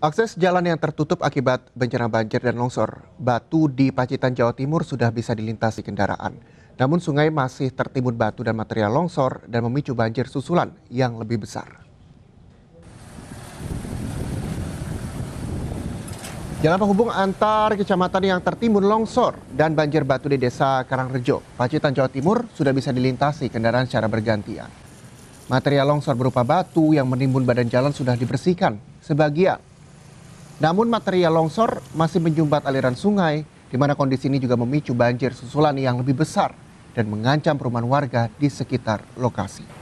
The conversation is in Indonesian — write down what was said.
Akses jalan yang tertutup akibat bencana banjir dan longsor, batu di Pacitan, Jawa Timur sudah bisa dilintasi kendaraan. Namun sungai masih tertimbun batu dan material longsor dan memicu banjir susulan yang lebih besar. Jalan penghubung antar kecamatan yang tertimbun longsor dan banjir batu di desa Karangrejo, Pacitan, Jawa Timur sudah bisa dilintasi kendaraan secara bergantian. Material longsor berupa batu yang menimbun badan jalan sudah dibersihkan sebagian namun material longsor masih menjumbat aliran sungai, di mana kondisi ini juga memicu banjir susulan yang lebih besar dan mengancam perumahan warga di sekitar lokasi.